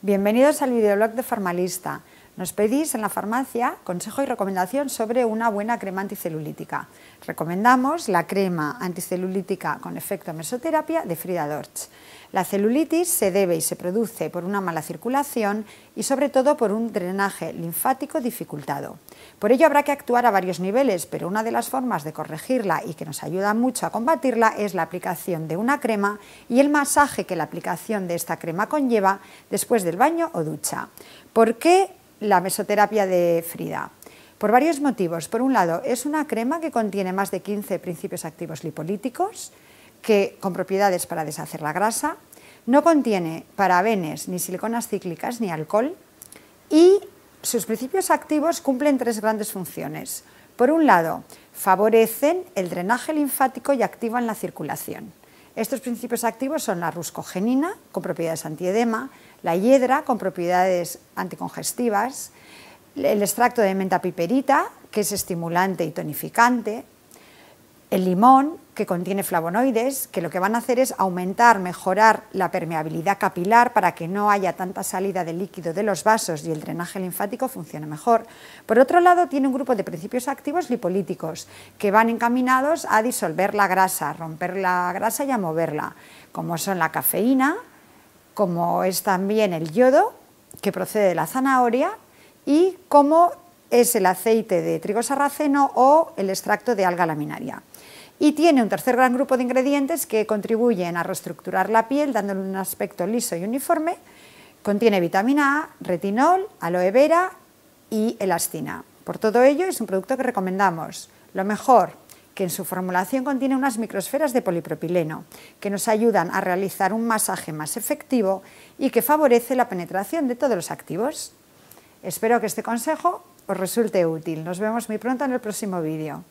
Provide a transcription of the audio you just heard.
Bienvenidos al videoblog de Formalista. Nos pedís en la farmacia consejo y recomendación sobre una buena crema anticelulítica. Recomendamos la crema anticelulítica con efecto mesoterapia de Frida Dorch. La celulitis se debe y se produce por una mala circulación y sobre todo por un drenaje linfático dificultado. Por ello habrá que actuar a varios niveles, pero una de las formas de corregirla y que nos ayuda mucho a combatirla es la aplicación de una crema y el masaje que la aplicación de esta crema conlleva después del baño o ducha. ¿Por qué la mesoterapia de Frida. Por varios motivos. Por un lado, es una crema que contiene más de 15 principios activos lipolíticos, que, con propiedades para deshacer la grasa, no contiene parabenes, ni siliconas cíclicas, ni alcohol, y sus principios activos cumplen tres grandes funciones. Por un lado, favorecen el drenaje linfático y activan la circulación. Estos principios activos son la ruscogenina, con propiedades antiedema, la hiedra, con propiedades anticongestivas, el extracto de menta piperita, que es estimulante y tonificante, el limón, que contiene flavonoides, que lo que van a hacer es aumentar, mejorar la permeabilidad capilar para que no haya tanta salida de líquido de los vasos y el drenaje linfático funcione mejor. Por otro lado, tiene un grupo de principios activos lipolíticos que van encaminados a disolver la grasa, romper la grasa y a moverla, como son la cafeína, como es también el yodo, que procede de la zanahoria, y como es el aceite de trigo sarraceno o el extracto de alga laminaria. Y tiene un tercer gran grupo de ingredientes que contribuyen a reestructurar la piel dándole un aspecto liso y uniforme. Contiene vitamina A, retinol, aloe vera y elastina. Por todo ello es un producto que recomendamos. Lo mejor, que en su formulación contiene unas microsferas de polipropileno que nos ayudan a realizar un masaje más efectivo y que favorece la penetración de todos los activos. Espero que este consejo os resulte útil. Nos vemos muy pronto en el próximo vídeo.